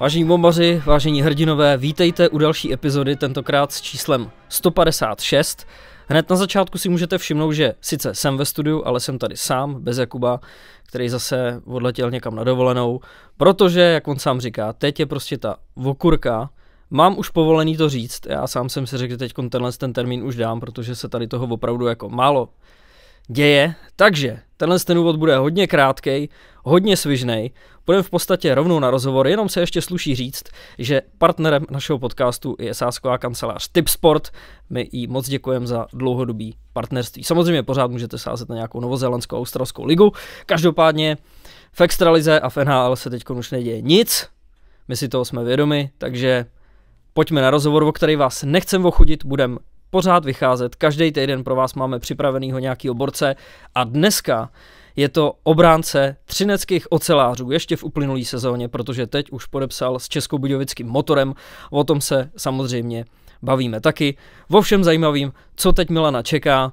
Vážení bombaři, vážení hrdinové, vítejte u další epizody, tentokrát s číslem 156. Hned na začátku si můžete všimnout, že sice jsem ve studiu, ale jsem tady sám, bez Jakuba, který zase odletěl někam na dovolenou, protože, jak on sám říká, teď je prostě ta vokurka, Mám už povolený to říct, já sám jsem si řekl, že teď tenhle ten termín už dám, protože se tady toho opravdu jako málo děje. Takže tenhle ten úvod bude hodně krátký, hodně svižný. Půjdeme v podstatě rovnou na rozhovor, jenom se ještě sluší říct, že partnerem našeho podcastu je sásková kancelář Tipsport. My jí moc děkujeme za dlouhodobý partnerství. Samozřejmě pořád můžete sázet na nějakou novozélandskou australskou ligu. Každopádně v Extralize a v NHL se teď už neděje nic. My si toho jsme vědomi, takže pojďme na rozhovor, o který vás nechcem ochudit, budem pořád vycházet. Každý týden pro vás máme připraveného nějakého borce a dneska je to obránce třineckých ocelářů ještě v uplynulý sezóně, protože teď už podepsal s českou Budějovickým motorem, o tom se samozřejmě bavíme taky. Vo všem zajímavým, co teď Milana čeká,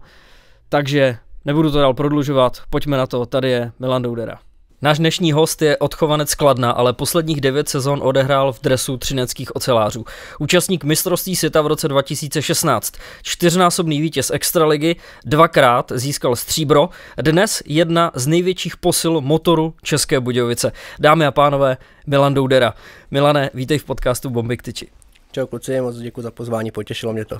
takže nebudu to dál prodlužovat, pojďme na to, tady je Milan Doudera. Náš dnešní host je odchovanec Kladna, ale posledních devět sezon odehrál v dresu třineckých ocelářů. Účastník mistrovství světa v roce 2016, čtyřnásobný vítěz Extraligy, dvakrát získal stříbro, dnes jedna z největších posil motoru České Budějovice. Dámy a pánové, Milan Doudera. Milane, vítej v podcastu Bomby k Čau kluci, moc děkuji za pozvání, potěšilo mě to.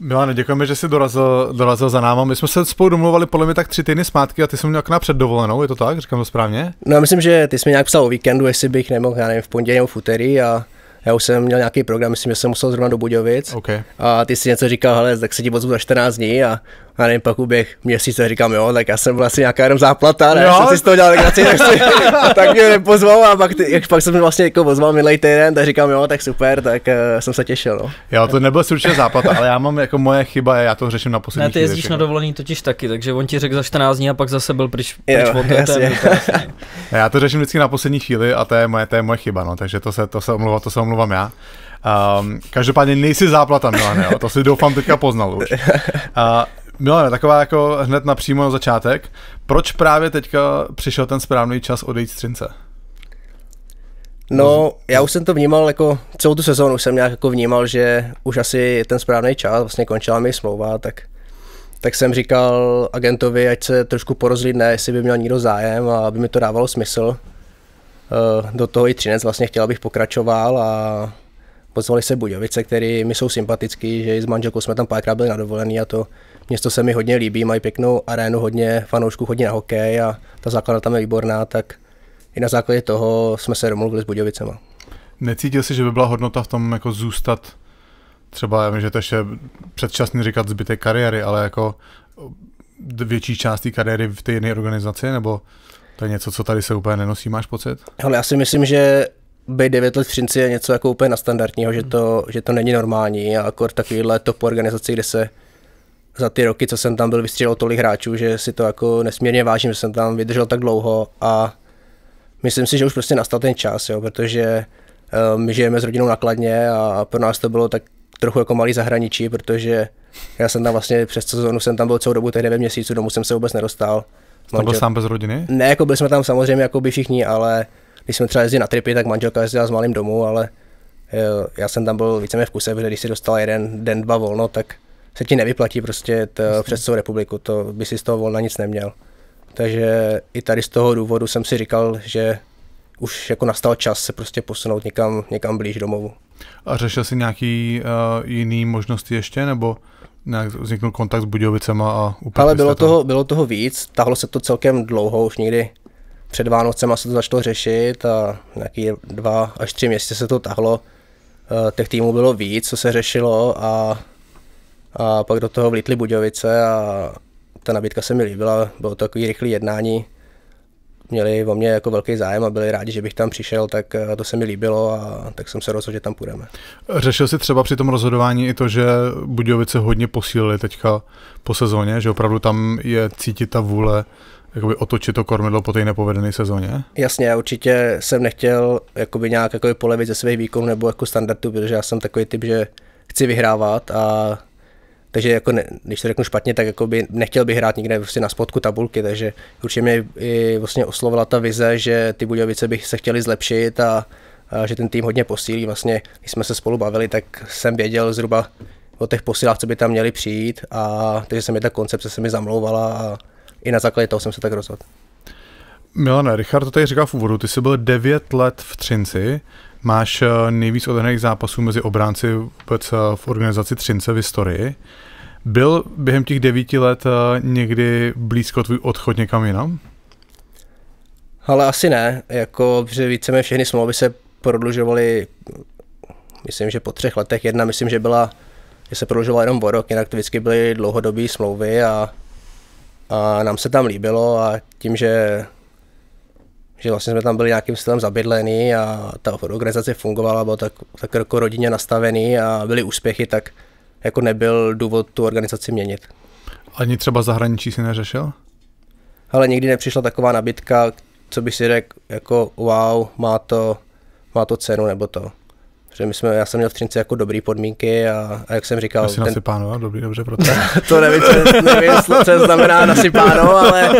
Milane, děkujeme, že jsi dorazil, dorazil za náma. My jsme se spolu domluvali podle mě tak tři týdny zpátky a ty jsi měl k nám dovolenou. je to tak? Říkám to správně? No já myslím, že ty jsi mi nějak psal o víkendu, jestli bych nemohl, já nevím, v pondělí nebo v úterý a já už jsem měl nějaký program, myslím, že jsem musel zrovna do Budějovic. Okay. A ty jsi něco říkal, hele, tak se ti ozvu za 14 dní a já nevím, pak uběh měsíce, říkám, jo, tak já jsem byl asi nějaká jenom záplata, ne, no. jsem si z toho dělal legraci, tak, si, tak mě nepozval a pak, ty, jak pak jsem vlastně jako pozval minulý týden, tak říkám, jo, tak super, tak uh, jsem se těšil, no. Jo, to nebyl určitě záplata, ale já mám jako moje chyba, já to řeším na poslední Ne, ty jezdíš jako. na dovolení totiž taky, takže on ti řekl za 14 dní a pak zase byl pryč, pryč jo, od jasně. Já to řeším vždycky na poslední chvíli a to je moje, to je moje chyba, no, takže to se, to se omluvám, to se omluvám já. Um, každopádně nejsi záplata, Milane, jo, to si doufám teďka poznal už. Uh, Milane, taková jako hned napřímo na začátek. Proč právě teďka přišel ten správný čas odejít z Třince? No, já už jsem to vnímal jako celou tu sezónu jsem nějak jako vnímal, že už asi je ten správný čas, vlastně končila mi smlouva, tak, tak jsem říkal agentovi, ať se trošku porozlídne, jestli by měl někdo zájem a aby mi to dávalo smysl. Eh, do toho i Třinec vlastně chtěl, abych pokračoval a pozvali se Budějovice, který mi jsou sympatický, že i s manželkou jsme tam párkrát byli na dovolený a to Město se mi hodně líbí, mají pěknou arénu, hodně fanoušků hodně na hokej a ta základna tam je výborná, tak i na základě toho jsme se domluvili s Budějovicema. Necítil jsi, že by byla hodnota v tom jako zůstat třeba, já vím, že to ještě předčasný říkat zbytek kariéry, ale jako větší část té kariéry v té jedné organizaci, nebo to je něco, co tady se úplně nenosí, máš pocit? Hele, já si myslím, že být 9 let v Třinci je něco jako úplně nastandardního, že to, že to není normální a akor takovýhle top organizaci, kde se za ty roky, co jsem tam byl, vystřelil tolik hráčů, že si to jako nesmírně vážím, že jsem tam vydržel tak dlouho a myslím si, že už prostě nastal ten čas, jo, protože eh, my žijeme s rodinou nakladně a pro nás to bylo tak trochu jako malý zahraničí, protože já jsem tam vlastně přes sezónu jsem tam byl celou dobu, tehdy 9 měsíců, domů jsem se vůbec nedostal. Jsi tam byl sám bez rodiny? Ne, jako byli jsme tam samozřejmě jako by všichni, ale když jsme třeba jezdili na tripy, tak manželka jezdila s malým domů, ale jo, eh, já jsem tam byl víceméně v kuse, protože když si dostal jeden den, dva volno, tak se ti nevyplatí prostě to přes celou republiku, to by si z toho volna nic neměl. Takže i tady z toho důvodu jsem si říkal, že už jako nastal čas se prostě posunout někam, někam blíž domovu. A řešil jsi nějaký uh, jiný možnosti ještě, nebo nějak vzniknul kontakt s Budějovicema a úplně Ale bylo toho, toho, bylo toho víc, tahlo se to celkem dlouho, už někdy před Vánocema se to začalo řešit a nějaký dva až tři měsíce se to tahlo. Uh, těch týmů bylo víc, co se řešilo a a pak do toho vlítli Budějovice a ta nabídka se mi líbila, bylo to takový rychlý jednání, měli o mě jako velký zájem a byli rádi, že bych tam přišel, tak eh, to se mi líbilo a tak jsem se rozhodl, že tam půjdeme. Řešil jsi třeba při tom rozhodování i to, že Budějovice hodně posílili teďka po sezóně, že opravdu tam je cítit ta vůle jakoby otočit to kormidlo po té nepovedené sezóně? Jasně, já určitě jsem nechtěl jakoby nějak jakoby polevit ze svých výkonů nebo jako standardů, protože já jsem takový typ, že chci vyhrávat a takže jako ne, když to řeknu špatně, tak jako by nechtěl bych hrát nikde vlastně na spodku tabulky, takže určitě mě i vlastně oslovila ta vize, že ty Budějovice bych se chtěli zlepšit a, a že ten tým hodně posílí. Vlastně, když jsme se spolu bavili, tak jsem věděl zhruba o těch posilách, co by tam měli přijít a takže se mi ta koncepce se mi zamlouvala a i na základě toho jsem se tak rozhodl. Milane, Richard to tady říkal v úvodu, ty jsi byl 9 let v Třinci, máš eh, nejvíc odehraných zápasů mezi obránci vůbec eh, v organizaci Třince v historii. Byl během těch devíti let eh, někdy blízko tvůj odchod někam jinam? Ale asi ne, jako, že víceméně všechny smlouvy se prodlužovaly, myslím, že po třech letech. Jedna, myslím, že byla, že se prodlužovala jenom o rok, jinak to vždycky byly dlouhodobé smlouvy a, a nám se tam líbilo a tím, že že vlastně jsme tam byli nějakým stylem zabydlený a ta organizace fungovala, bylo tak, tak jako rodině nastavený a byly úspěchy, tak, jako nebyl důvod tu organizaci měnit. Ani třeba zahraničí si neřešil? Ale nikdy nepřišla taková nabídka, co by si řekl, jako wow, má to, má to cenu nebo to. Protože my jsme, já jsem měl v Třinci jako dobrý podmínky a, a jak jsem říkal... Asi ten... nasypáno, dobrý, dobře pro To nevím, co, nevím, co znamená nasypáno, ale,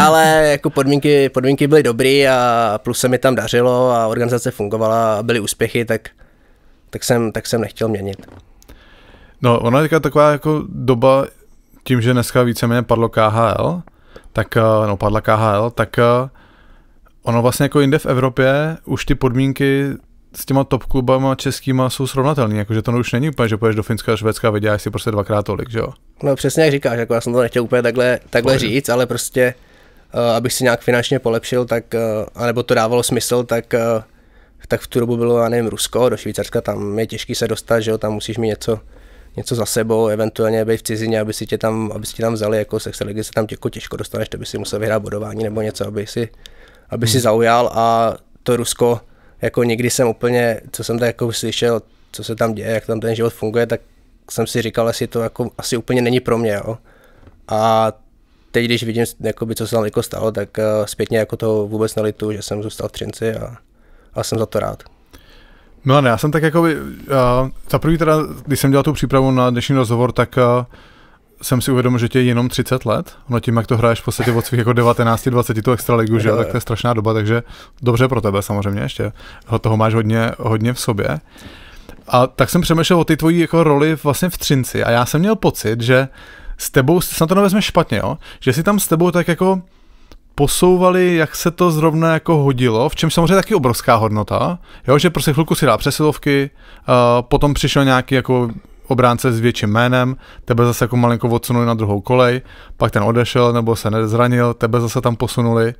ale jako podmínky, podmínky byly dobrý a plus se mi tam dařilo a organizace fungovala a byly úspěchy, tak, tak, jsem, tak jsem nechtěl měnit. No, ona je taková jako doba, tím, že dneska víceméně padlo KHL, tak, eh, no padla KHL, tak eh, ono vlastně jako jinde v Evropě už ty podmínky s těma top klubama českýma jsou srovnatelné, jakože to už není úplně, že půjdeš do Finska a Švédska a vyděláš si prostě dvakrát tolik, že jo? No přesně jak říkáš, jako já jsem to nechtěl úplně takhle, takhle říct, ale prostě uh, abych si nějak finančně polepšil, tak, uh, anebo to dávalo smysl, tak uh, tak v tu dobu bylo, já nevím, Rusko, do Švýcarska, tam je těžký se dostat, že jo, tam musíš mít něco, něco za sebou, eventuálně být v cizině, aby si tě tam, aby si tě tam vzali, jako se ligy se tam těko jako těžko dostaneš, to by si musel vyhrát bodování nebo něco, aby si, aby si hmm. zaujal a to Rusko, jako nikdy jsem úplně, co jsem tak jako slyšel, co se tam děje, jak tam ten život funguje, tak jsem si říkal, jestli to jako asi úplně není pro mě, jo. A teď, když vidím, jakoby, co se tam jako stalo, tak eh, zpětně jako to vůbec nelitu, že jsem zůstal v Třinci a, a jsem za to rád. Milan, já jsem tak jako by, uh, eh, za prvý teda, když jsem dělal tu přípravu na dnešní rozhovor, tak uh, jsem si uvědomil, že tě je jenom 30 let. No tím, jak to hraješ v podstatě od svých jako 19, 20 tu extraligu, že? tak to je strašná doba, takže dobře pro tebe samozřejmě ještě. Toho máš hodně, hodně v sobě. A tak jsem přemýšlel o ty tvojí jako roli vlastně v Třinci a já jsem měl pocit, že s tebou, snad to nevezme špatně, jo? že si tam s tebou tak jako posouvali, jak se to zrovna jako hodilo, v čem samozřejmě taky obrovská hodnota, jo, že prostě chvilku si dá přesilovky, uh, potom přišel nějaký jako obránce s větším jménem, tebe zase jako malinko odsunuli na druhou kolej, pak ten odešel nebo se nezranil, tebe zase tam posunuli.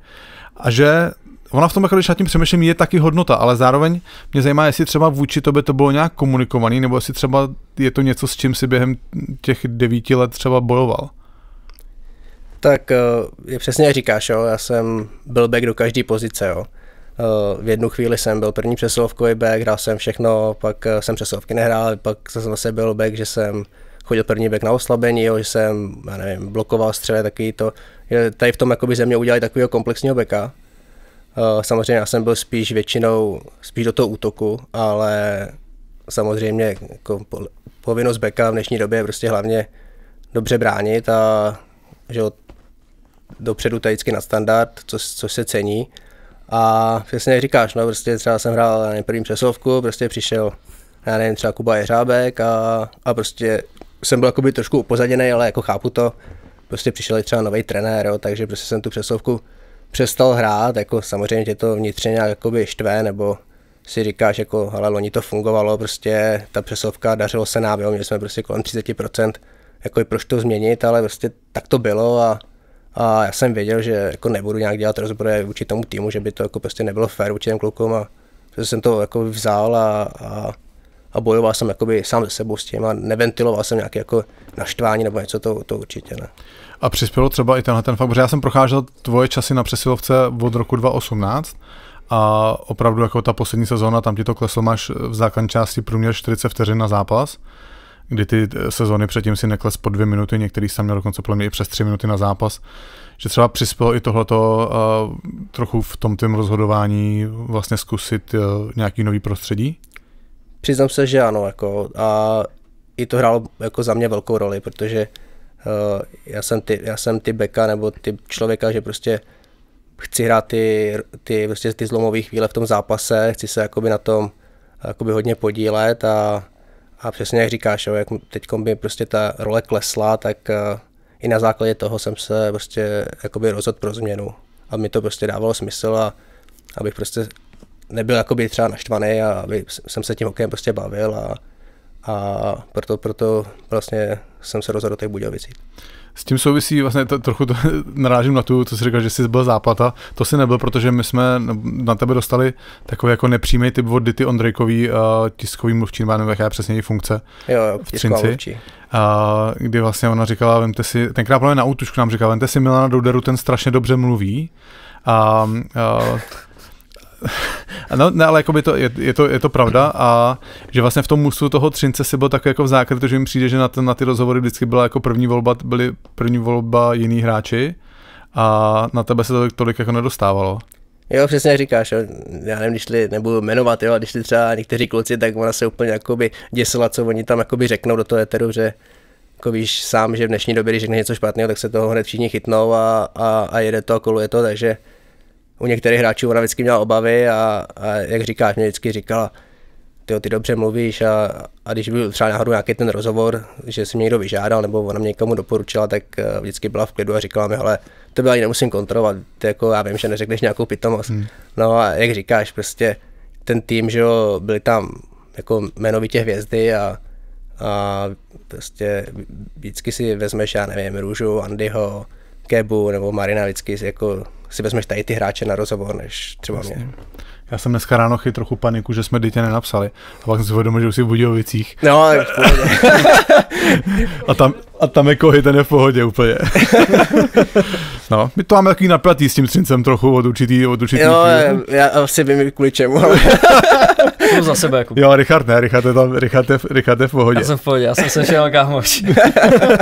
A že ona v tom, jako když nad tím přemýšlím, je taky hodnota, ale zároveň mě zajímá, jestli třeba vůči tobě to bylo nějak komunikovaný, nebo jestli třeba je to něco, s čím si během těch devíti let třeba bojoval. Tak eh, je přesně jak říkáš, jo. já jsem byl back do každé pozice. Jo. Eh, v jednu chvíli jsem byl první přesilovkový back, hrál jsem všechno, pak eh, jsem přesilovky nehrál, pak jsem zase byl back, že jsem chodil první back na oslabení, jo, že jsem, já nevím, blokoval střele, taky to. Tady v tom jakoby ze mě udělali takového komplexního backa. Samozřejmě já jsem byl spíš většinou, spíš do toho útoku, ale samozřejmě jako povinnost beka v dnešní době je prostě hlavně dobře bránit a že dopředu tajicky na standard, co, co se cení. A přesně jak říkáš, no prostě třeba jsem hrál na první přesovku, prostě přišel, já nevím, třeba Kuba Jeřábek a, a prostě jsem byl jakoby trošku upozaděný, ale jako chápu to. Prostě přišel i třeba nový trenér, jo, takže prostě jsem tu přesovku přestal hrát, jako samozřejmě tě to vnitřně nějak jakoby štve, nebo si říkáš, jako, ale loni to fungovalo, prostě ta přesovka, dařilo se nám, jo, měli jsme prostě kolem 30%, jako proč to změnit, ale prostě tak to bylo a a já jsem věděl, že jako nebudu nějak dělat rozbroje vůči tomu týmu, že by to jako prostě nebylo fér vůči těm klukům a že jsem to jako vzal a, a, a bojoval jsem jakoby sám se sebou s tím a neventiloval jsem nějaké jako naštvání nebo něco, to, to určitě ne. A přispělo třeba i tenhle ten fakt, protože já jsem procházel tvoje časy na přesilovce od roku 2018 a opravdu jako ta poslední sezóna, tam ti to kleslo, máš v základní části průměr 40 vteřin na zápas kdy ty eh, sezony předtím si nekles po dvě minuty, některý jsem měl dokonce podle mě i přes tři minuty na zápas, že třeba přispělo i tohleto uh, trochu v tom tým rozhodování vlastně zkusit uh, nějaký nový prostředí? Přiznám se, že ano, jako a i to hrálo jako za mě velkou roli, protože uh, já jsem ty, já jsem ty beka nebo ty člověka, že prostě chci hrát ty, ty, prostě ty zlomové chvíle v tom zápase, chci se jakoby na tom jakoby hodně podílet a a přesně jak říkáš, jo, jak teď mi prostě ta role klesla, tak eh, i na základě toho jsem se prostě jakoby rozhodl pro změnu. A mi to prostě dávalo smysl a abych prostě nebyl jakoby třeba naštvaný a aby jsem se tím hokejem prostě bavil a a proto, proto vlastně jsem se rozhodl do těch Budějovicí. S tím souvisí vlastně to, trochu to, narážím na tu, co jsi říkal, že jsi byl záplata. To si nebyl, protože my jsme na tebe dostali takový jako nepřímý typ od Dity Ondrejkový, uh, tiskový mluvčí, nebo nevím, jaká je přesně její funkce jo, jo, v Třinci. A kdy vlastně ona říkala, vemte si, tenkrát právě na útušku nám říkala, vemte si Milana Douderu, ten strašně dobře mluví. A, a no, ne, ale jako by to, je, je, to, je to pravda a že vlastně v tom musu toho Třince si byl tak jako v zákrytu, že mi přijde, že na, ten, na ty rozhovory vždycky byla jako první volba, byly první volba jiný hráči a na tebe se to tolik, jako nedostávalo. Jo, přesně říkáš, jo. já nevím, když li, nebudu jmenovat, jo, ale když šli třeba někteří kluci, tak ona se úplně jakoby děsila, co oni tam jakoby řeknou do toho eteru, že jako víš sám, že v dnešní době, když řekne něco špatného, tak se toho hned všichni chytnou a, a, a jede to a koluje to, takže u některých hráčů ona vždycky měla obavy a, a jak říkáš, mě vždycky říkala, ty, ty dobře mluvíš a, a když byl třeba náhodou nějaký ten rozhovor, že si mě někdo vyžádal nebo ona mě někomu doporučila, tak eh, vždycky byla v klidu a říkala mi, ale to byla ani nemusím kontrolovat, ty jako já vím, že neřekneš nějakou pitomost. Hmm. No a jak říkáš, prostě ten tým, že jo, byly tam jako jmenovitě hvězdy a, a prostě vždycky si vezmeš, já nevím, Růžu, Andyho, Kebu nebo Marina, vždycky si jako si vezmeš tady ty hráče na rozhovor, než třeba Jasně. mě. Já jsem dneska ráno chyt trochu paniku, že jsme dítě nenapsali. A pak jsem si uvědomil, že už si v Budějovicích. No, ale a, tam, a tam je kohy, ten je v pohodě úplně. no, my to máme takový naplatý s tím střincem trochu od určitý, od určitých. No, já asi vím kvůli čemu. za sebe. Jako. Jo, Richard ne, Richard je tam, Richard je, Richard je v pohodě. Já jsem v pohodě, já jsem sešel šel kámoš.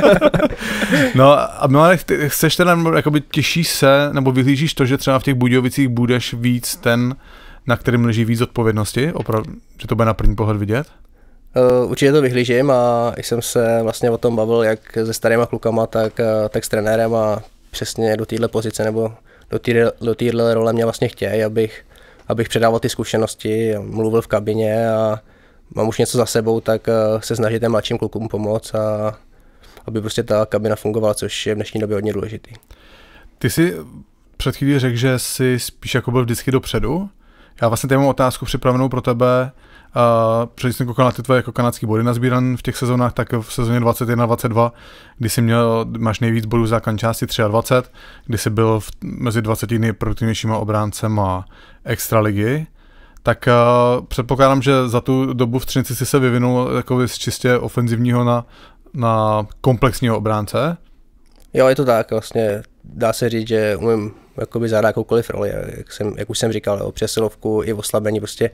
no a Milane, no, chceš teda, jakoby těšíš se, nebo vyhlížíš to, že třeba v těch Budějovicích budeš víc ten, na kterým leží víc odpovědnosti, opravdu, že to bude na první pohled vidět? Eh, určitě to vyhlížím a jsem se vlastně o tom bavil jak se starýma klukama, tak, eh, tak s trenérem a přesně do téhle pozice nebo do téhle role mě vlastně chtějí, abych abych předával ty zkušenosti, mluvil v kabině a mám už něco za sebou, tak eh, se snažit těm mladším klukům pomoct a aby prostě ta kabina fungovala, což je v dnešní době hodně důležitý. Ty jsi před chvílí řekl, že jsi spíš jako byl vždycky dopředu. Já vlastně tady mám otázku připravenou pro tebe, Předtím, protože jsem koukal na ty tvoje jako kanadský body nazbíran v těch sezónách, tak v sezóně 21-22, kdy jsi měl, máš nejvíc bodů za části 23, kdy jsi byl v, mezi 20 nejproduktivnějšíma extra extraligy, tak uh, předpokládám, že za tu dobu v Třinci jsi se vyvinul jako z čistě ofenzivního na, na komplexního obránce. Jo, je to tak, vlastně dá se říct, že umím jakoby zahrát jakoukoliv roli, jak, jsem, jak už jsem říkal, o přesilovku i oslabení, prostě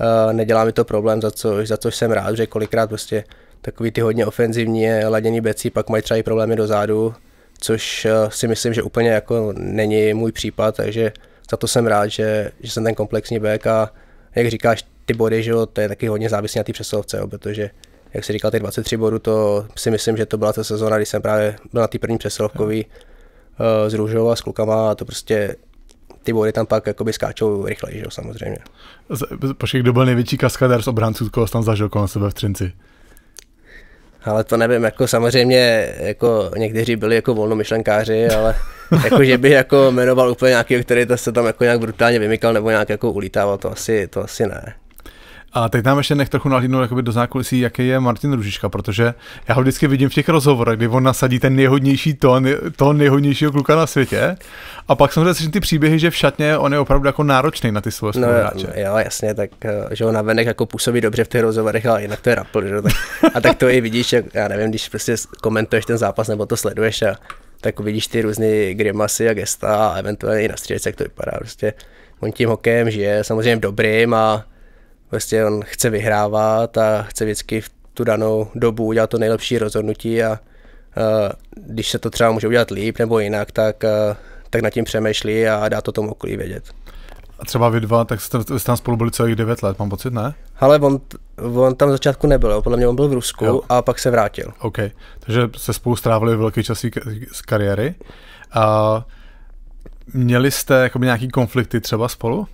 Eh, nedělá mi to problém, za což, za což jsem rád, že kolikrát prostě takový ty hodně ofenzivní ladění becí, pak mají třeba i problémy dozadu, což eh, si myslím, že úplně jako není můj případ, takže za to jsem rád, že, že jsem ten komplexní bek a jak říkáš, ty body, že jo, to je taky hodně závislé na té přesilovce, jo, protože jak si říkal, ty 23 bodů, to si myslím, že to byla ta sezóna, kdy jsem právě byl na té první přesilovkový eh, s Růžou a s klukama a to prostě ty body tam pak jakoby skáčou rychleji, že jo, samozřejmě. Počkej, kdo byl největší kaskadér z obránců, koho tam zažil kolem sebe v Třinci? Ale to nevím, jako samozřejmě jako někteří byli jako volnomyšlenkáři, ale jako, že bych jako jmenoval úplně nějaký, který to se tam jako nějak brutálně vymykal nebo nějak jako ulítával, to asi, to asi ne. A teď nám ještě nech trochu nahlídnout jakoby do zákulisí, jaký je Martin Ružička, protože já ho vždycky vidím v těch rozhovorech, kdy on nasadí ten nejhodnější tón, toho nejhodnějšího kluka na světě. A pak samozřejmě slyším ty příběhy, že v šatně on je opravdu jako náročný na ty svoje no, spoluhráče. Jo, jasně, tak eh, že on navenek jako působí dobře v těch rozhovorech, ale jinak to je rapl, že? Tak, a tak to i vidíš, jak, já nevím, když prostě komentuješ ten zápas nebo to sleduješ a tak vidíš ty různé grimasy a gesta a eventuálně i na střílec, jak to vypadá. Prostě on tím hokejem žije, samozřejmě dobrým a Prostě on chce vyhrávat a chce vždycky v tu danou dobu udělat to nejlepší rozhodnutí a uh, když se to třeba může udělat líp nebo jinak, tak, uh, tak nad tím přemýšlí a dá to tomu okolí vědět. A třeba vy dva, tak jste, jste tam spolu byli celých 9 let, mám pocit, ne? Ale on, on tam v začátku nebyl, jo. podle mě on byl v Rusku jo. a pak se vrátil. OK, takže se spolu strávili velký čas z kariéry. A měli jste jako nějaký konflikty třeba spolu?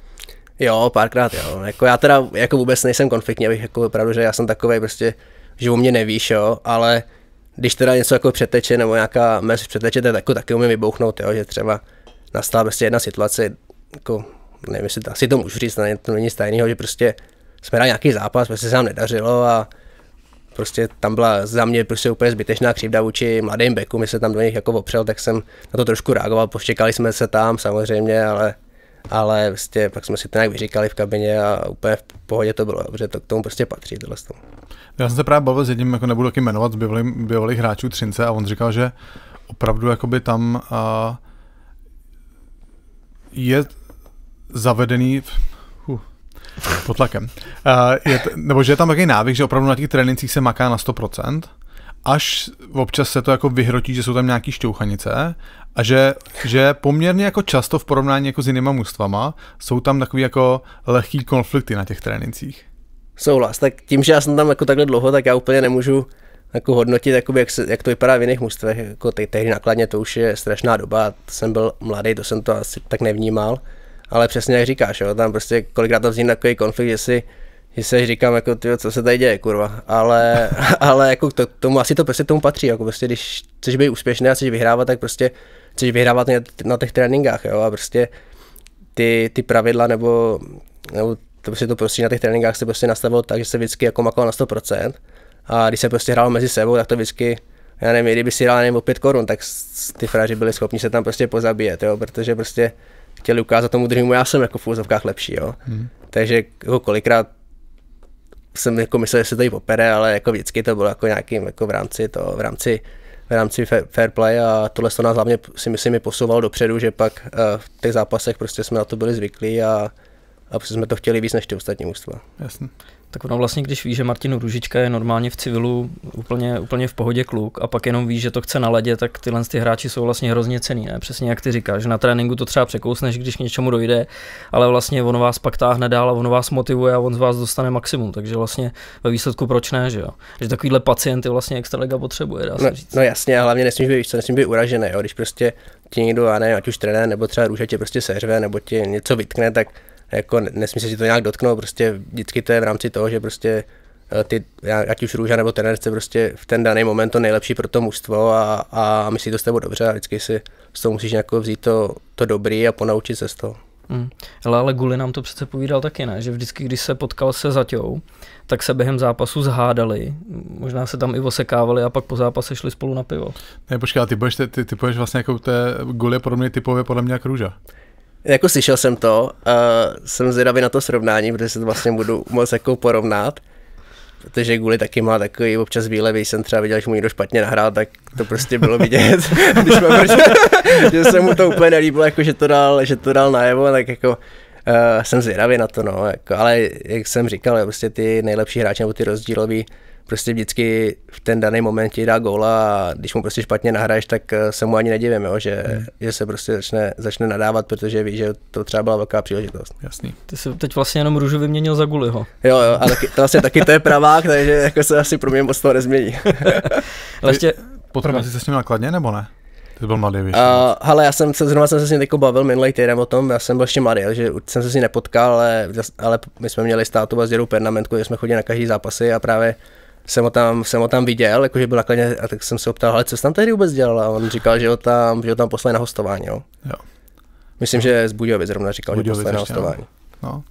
Jo, párkrát jo. Jako já teda jako vůbec nejsem konfliktní, abych jako opravdu, že já jsem takový prostě, že o mě nevíš, jo, ale když teda něco jako přeteče nebo nějaká mes přeteče, tak jako taky umím vybouchnout, jo, že třeba nastala prostě jedna situace, jako nevím, jestli asi to můžu říct, ne, to není nic tajného, že prostě jsme hráli nějaký zápas, prostě se nám nedařilo a prostě tam byla za mě prostě úplně zbytečná křivda vůči mladým beku, když se tam do nich jako opřel, tak jsem na to trošku reagoval, poštěkali jsme se tam samozřejmě, ale ale vlastně, pak jsme si to nějak vyříkali v kabině a úplně v pohodě to bylo, protože to k tomu prostě patří tohle. Já jsem se právě bavil s jedním, jako nebudu taky jmenovat, z bývalých, bývalých hráčů Třince a on říkal, že opravdu jakoby tam a, je zavedený, v, hu, pod tlakem, a, je, nebo že je tam takový návyk, že opravdu na těch trénincích se maká na 100%, až občas se to jako vyhrotí, že jsou tam nějaký šťouchanice a že, že poměrně jako často v porovnání jako s jinýma mužstvama jsou tam takový jako lehký konflikty na těch trénincích. Souhlas, tak tím, že já jsem tam jako takhle dlouho, tak já úplně nemůžu jako hodnotit, jakoby, jak, se, jak to vypadá v jiných mužstvech, jako te, tehdy nakladně to už je strašná doba, to jsem byl mladý, to jsem to asi tak nevnímal, ale přesně jak říkáš, jo, tam prostě kolikrát to vznikne takový konflikt, že si že se říkám, jako, tyjo, co se tady děje, kurva, ale, ale jako to, tomu, asi to prostě tomu patří, jako prostě, když chceš být úspěšný a chceš vyhrávat, tak prostě chceš vyhrávat na, na těch tréninkách, jo, a prostě ty, ty pravidla nebo, nebo to prostě to prostě na těch tréninkách se prostě nastavilo tak, že se vždycky jako makalo na 100%. A když se prostě hrál mezi sebou, tak to vždycky, já nevím, kdyby si hrál nebo 5 korun, tak ty fráři byli schopni se tam prostě pozabíjet, jo, protože prostě chtěli ukázat tomu druhému, já jsem jako v úzovkách lepší, jo. Mm. Takže jako kolikrát jsem jako myslel, že se tady popere, ale jako vždycky to bylo jako nějakým jako v rámci to, v rámci v rámci fair play a tohle to nás hlavně si myslím i posouval dopředu, že pak eh, v těch zápasech prostě jsme na to byli zvyklí a, a prostě jsme to chtěli víc než ty ostatní ústva. Jasně. Tak ono vlastně, když ví, že Martin Ružička je normálně v civilu úplně, úplně v pohodě kluk a pak jenom ví, že to chce na ledě, tak tyhle ty hráči jsou vlastně hrozně cený, ne? Přesně jak ty říkáš, že na tréninku to třeba překousneš, když k něčemu dojde, ale vlastně on vás pak táhne dál a on vás motivuje a on z vás dostane maximum, takže vlastně ve výsledku proč ne, že jo? Že takovýhle pacienty vlastně extraliga potřebuje, dá se no, říct. No jasně, a hlavně nesmíš být, co nesmíš být uražený, jo? když prostě ti někdo, já nevím, ať už trenér nebo třeba růže tě prostě seřve nebo ti něco vytkne, tak jako nesmí se si to nějak dotknout, prostě vždycky to je v rámci toho, že prostě eh, ty, ať už Růža nebo Tenerce, prostě v ten daný moment to nejlepší pro to mužstvo a, a myslí to s tebou dobře a vždycky si z toho musíš nějak vzít to, to dobrý a ponaučit se z toho. Hmm. Ale, ale Guli nám to přece povídal taky, ne? Že vždycky, když se potkal se Zaťou, tak se během zápasu zhádali, možná se tam i osekávali a pak po zápase šli spolu na pivo. Ne, počkej, ty budeš, ty, ty budeš vlastně jako té Guli podobně typově podle mě jak růža. Jako slyšel jsem to, uh, jsem zvědavý na to srovnání, protože se to vlastně budu moc jako porovnat. Protože Guli taky má takový občas výlevy, jsem třeba viděl, že mu někdo špatně nahrál, tak to prostě bylo vidět, když mám, že, prostě- že se mu to úplně nelíbilo, jako že to dal, že to dal najevo, tak jako uh, jsem zvědavý na to, no, jako, ale jak jsem říkal, prostě ty nejlepší hráči nebo ty rozdílový prostě vždycky v ten daný moment ti dá góla a když mu prostě špatně nahraješ, tak eh, se mu ani nedivím, jo, že, hmm. že se prostě začne, začne nadávat, protože ví, že to třeba byla velká příležitost. Jasný. Ty jsi teď vlastně jenom růžu vyměnil za Guliho. Jo, jo, a taky, vlastně taky to je pravák, takže jako se asi pro mě moc toho nezmění. Ale ještě... jsi se s ním nakladně nebo ne? Ty byl mladý, víš? Uh, ale já jsem se zrovna jsem se s ním jako bavil minulý týden o tom, já jsem byl ještě mladý, že jsem se s ním nepotkal, ale, ale my jsme měli státu a s kde jsme chodili na každý zápasy a právě jsem ho tam, jsem ho tam viděl, jakože byl nakladně, a tak jsem se ho ptal, ale co jsi tam tehdy vůbec dělal? A on říkal, že ho tam, že ho tam poslali na hostování, jo. jo. Myslím, no. že z Budějovic zrovna říkal, Budějovic, že poslali na hostování. No.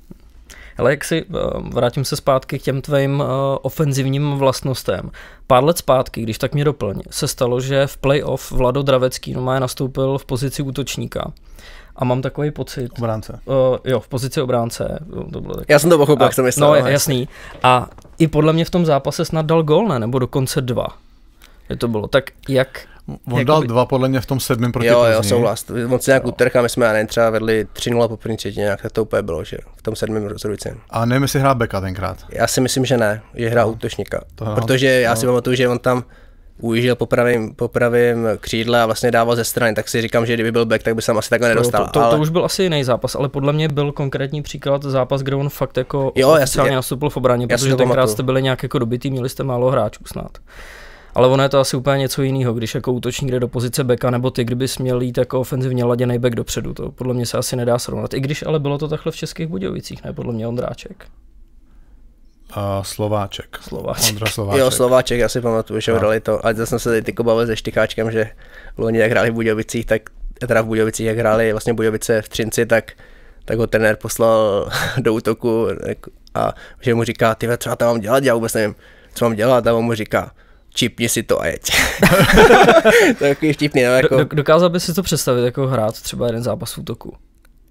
Ale jak si eh, vrátím se zpátky k těm tvým eh, ofenzivním vlastnostem. Pár let zpátky, když tak mě doplň, se stalo, že v playoff Vlado Dravecký má nastoupil v pozici útočníka. A mám takový pocit. Obránce. Uh, jo, v pozici obránce. To bylo tak. Já jsem to pochopil, jak jsem myslel. No, no jasný. A i podle mě v tom zápase snad dal gol, ne? Nebo dokonce dva. Je to bylo. Tak jak... On jakoby... dal dva podle mě v tom sedmém proti Jo, Plzni. jo, souhlas. On se nějak utrh a my jsme, já nevím, třeba vedli 3-0 po první třetině, jak to úplně bylo, že v tom sedmém rozhodující. A nevím, jestli hrál Beka tenkrát. Já si myslím, že ne, Je hra no. útočníka. To, protože no. já si no. pamatuju, že on tam ujížděl po pravém, po pravém křídle a vlastně dával ze strany, tak si říkám, že kdyby byl back, tak by se asi takhle nedostal. To, to, to, ale... to už byl asi jiný zápas, ale podle mě byl konkrétní příklad zápas, kde on fakt jako jo, oficiálně nastoupil v obraně, protože tenkrát jste byli nějak jako dobitý, měli jste málo hráčů snad. Ale ono je to asi úplně něco jiného, když jako útočník jde do pozice beka, nebo ty, kdyby měl jít jako ofenzivně laděný back dopředu, to podle mě se asi nedá srovnat. I když ale bylo to takhle v Českých Budějovicích, ne podle mě Ondráček. Uh, Slováček. Slováček. Ondra Slováček. Jo, Slováček, já si pamatuju, že hráli no. to. A zase jsme se tady tyko bavili se Štycháčkem, že loni jak hráli v Budějovicích, tak teda v Budějovicích, jak hráli vlastně Budějovice v Třinci, tak, tak ho trenér poslal do útoku a že mu říká, ty co já tam mám dělat, já vůbec nevím, co mám dělat, a on mu říká, čipni si to a jeď. to je takový vtipný, no, jako... Do, dokázal by si to představit, jako hrát třeba jeden zápas v útoku?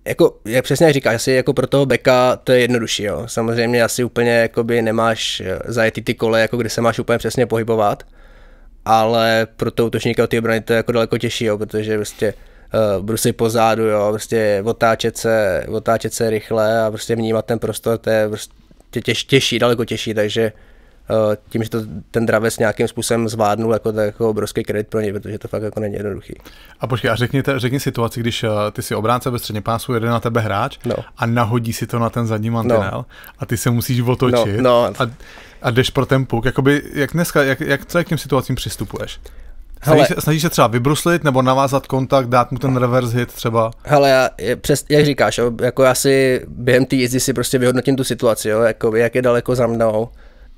jako, jak přesně jak říkáš, asi jako pro toho beka to je jednodušší, jo. Samozřejmě asi úplně jakoby nemáš eh, zajetý ty kole, jako kde se máš úplně přesně pohybovat, ale pro toho útočníka ty obrany to je jako daleko těžší, jo, protože prostě uh, eh, brusy pozadu, jo, prostě otáčet se, otáčet se rychle a prostě vnímat ten prostor, to je prostě těž, těžší, daleko těžší, takže uh, Eh, tím, že to ten dravec nějakým způsobem zvládnul, jako, tak jako obrovský kredit pro ně, protože to fakt jako není jednoduchý. A počkej, a řekni, řekni situaci, když eh, ty si obránce ve středně pásu, jede na tebe hráč no. a nahodí si to na ten zadní mantinel no. a ty se musíš otočit no, no. A, a jdeš pro ten puk. Jakoby, jak dneska, jak, jak k těm situacím přistupuješ? Snažíš, se, snaží se třeba vybruslit nebo navázat kontakt, dát mu ten reverse hit třeba? Hele, já, je, přes, jak říkáš, jo, jako já si během té jízdy si prostě vyhodnotím tu situaci, jo, jako, jak je daleko za mnou,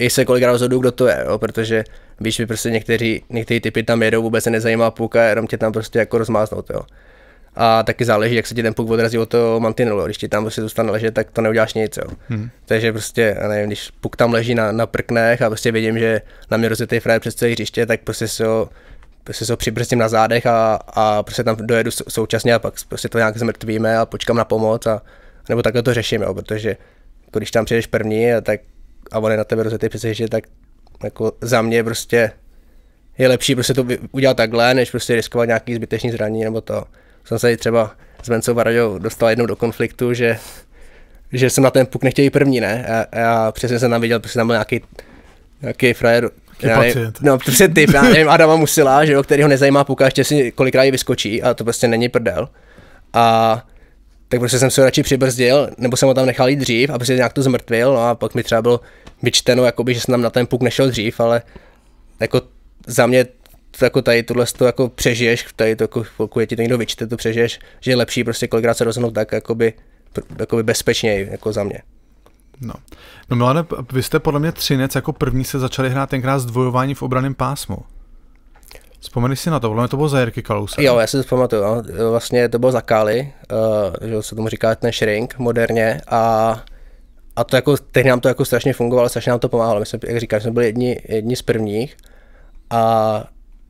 i se kolikrát rozhodu, kdo to je, jo, protože víš, že prostě někteří, někteří typy tam jedou, vůbec se nezajímá a jenom tě tam prostě jako rozmáznout, jo. A taky záleží, jak se ti ten puk odrazí od toho mantinelu. Když ti tam prostě zůstane ležet, tak to neuděláš nic. Jo. Hmm. Takže prostě, já nevím, když puk tam leží na, na prknech a prostě vidím, že na mě rozjetý frajer přes celé hřiště, tak prostě se ho, prostě se ho přibrzím na zádech a, a prostě tam dojedu současně a pak prostě to nějak zmrtvíme a počkám na pomoc a nebo takhle to řeším, jo, protože jako když tam přijdeš první, tak a on je na tebe rozjetý přece, že tak jako za mě prostě je lepší prostě to udělat takhle, než prostě riskovat nějaký zbytečný zranění nebo to. Jsem se třeba s Vencou Varadou dostal jednou do konfliktu, že, že jsem na ten puk nechtěl první, ne? A, já přesně jsem tam viděl, prostě tam byl nějaký, nějaký frajer, nevím, no, prostě typ, já nevím, Adama Musila, že jo, který ho nezajímá puka, ještě si kolikrát ji vyskočí a to prostě není prdel. A tak prostě jsem se ho radši přibrzdil, nebo jsem ho tam nechal jít dřív, aby se nějak to zmrtvil, no a pak mi třeba bylo vyčteno, jakoby, že jsem tam na ten puk nešel dřív, ale jako za mě jako tady tohle to jako přežiješ, tady to, jako, pokud ti to někdo vyčte, to přežiješ, že je lepší prostě kolikrát se rozhodnout tak jakoby, jakoby bezpečněji, jako za mě. No. no Milane, vy jste podle mě třinec jako první se začali hrát tenkrát zdvojování v obraném pásmu. Vzpomeneš si na to, to bylo za Jirky Kalouse. Jo, já si to pamatuju. No. Vlastně to bylo za Kali, uh, že se tomu říká ten shrink moderně a a to jako, teď nám to jako strašně fungovalo, strašně nám to pomáhalo. My jsme, jak říkám, jsme byli jedni, jedni z prvních a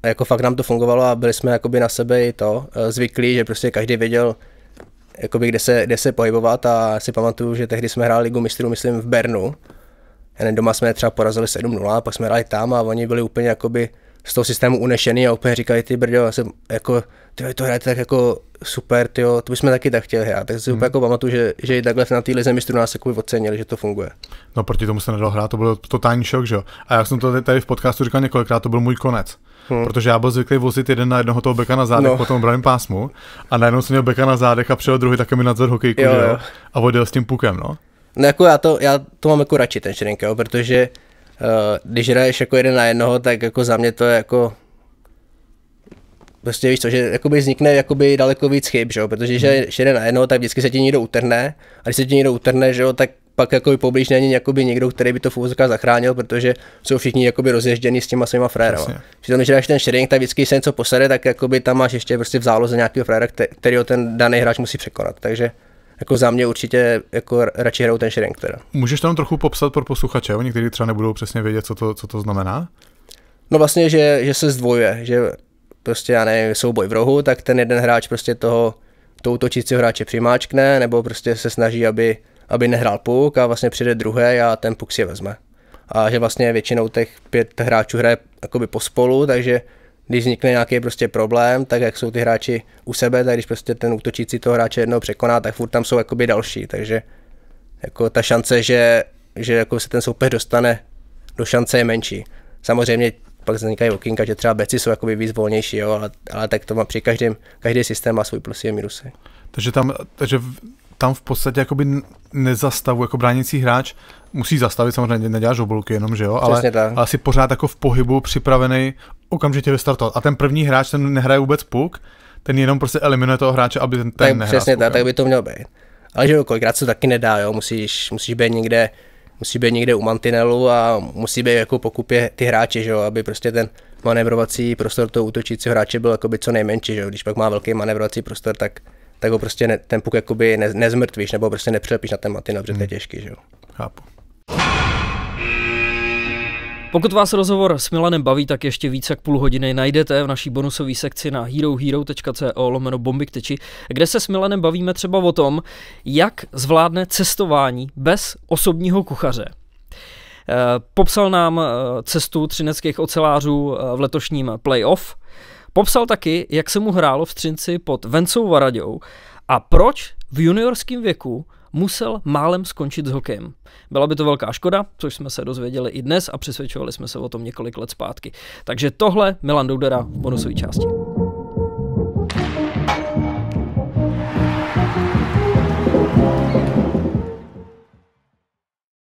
jako fakt nám to fungovalo a byli jsme jakoby na sebe i to eh, zvyklí, že prostě každý věděl, jakoby kde se, kde se pohybovat a si pamatuju, že tehdy jsme hráli ligu mistrů, myslím v Bernu. Jen doma jsme třeba porazili 7-0, pak jsme hráli tam a oni byli úplně jakoby z toho systému unešený a úplně říkali, ty brdo, já jsem jako, ty to hrajete tak jako super, ty to bychom taky tak chtěli hrát. Tak si hmm. úplně mhm. jako pamatuju, že, že i takhle na té lize mistrů nás jako ocenili, že to funguje. No proti tomu se nedal hrát, to byl totální šok, že jo. A já jsem to tady v podcastu říkal několikrát, to byl můj konec. Hmm. Protože já byl zvyklý vozit jeden na jednoho toho beka na zádech no. po tom braném pásmu a najednou jsem měl beka na zádech a přijel druhý taky mi nadzor hokejku, jo, jo. A vodil s tím pukem, no. No jako já to, já to mám jako radši ten šrenk, jo, protože Eh, když hraješ jako jeden na jednoho, tak jako za mě to je jako prostě víš co, že jakoby vznikne jakoby daleko víc chyb, že jo? protože když hmm. jede na jedno, tak vždycky se ti někdo utrhne a když se ti někdo utrhne, že jo, tak pak jakoby poblíž není jakoby někdo, který by to v zachránil, protože jsou všichni jakoby rozježděni s těma svýma frérama. Přitom, Že když dáš ten sharing, tak vždycky se něco posede, tak jakoby tam máš ještě prostě v záloze nějakého fréra, který ten daný hráč musí překonat. Takže jako za mě určitě jako radši hrajou ten sharing teda. Můžeš tam trochu popsat pro posluchače, oni kteří třeba nebudou přesně vědět, co to, co to znamená? No vlastně, že, že se zdvojuje, že prostě já nevím, souboj v rohu, tak ten jeden hráč prostě toho, to útočícího hráče přimáčkne, nebo prostě se snaží, aby, aby nehrál puk a vlastně přijde druhé a ten puk si je vezme. A že vlastně většinou těch pět hráčů hraje jakoby pospolu, takže když vznikne nějaký prostě problém, tak jak jsou ty hráči u sebe, tak když prostě ten útočící toho hráče jednou překoná, tak furt tam jsou jakoby další, takže jako ta šance, že, že jako se ten soupeř dostane do šance je menší. Samozřejmě pak vznikají okénka, že třeba beci jsou jakoby víc volnější, jo, ale, ale tak to má při každém, každý systém má svůj plusy a minusy. Takže tam, takže tam v podstatě jakoby nezastavu, jako bránící hráč musí zastavit, samozřejmě neděláš oblouky jenom, že jo, ale, ale si pořád jako v pohybu připravený okamžitě vystartovat. A ten první hráč, ten nehraje vůbec puk, ten jenom prostě eliminuje toho hráče, aby ten, ten tak, Přesně tak, tak by to mělo být. Ale že jo, kolikrát se taky nedá, jo, musíš, musíš být někde, musí být někde u mantinelu a musí být jako pokupě ty hráče, že jo, aby prostě ten manévrovací prostor toho útočícího hráče byl jakoby co nejmenší, že jo. Když pak má velký manévrovací prostor, tak tak ho prostě ne, ten puk jakoby ne, nezmrtvíš nebo prostě nepřelepíš na ten na protože hmm. to je hmm. těžký, že jo. Chápu. Pokud vás rozhovor s Milanem baví, tak ještě více jak půl hodiny najdete v naší bonusové sekci na herohero.co lomeno bomby k kde se s Milanem bavíme třeba o tom, jak zvládne cestování bez osobního kuchaře. Eh, popsal nám eh, cestu třineckých ocelářů eh, v letošním playoff, Popsal taky, jak se mu hrálo v Střinci pod Vencou Varadou a proč v juniorském věku musel málem skončit s hokejem. Byla by to velká škoda, což jsme se dozvěděli i dnes a přesvědčovali jsme se o tom několik let zpátky. Takže tohle Milan Doudera v bonusové části.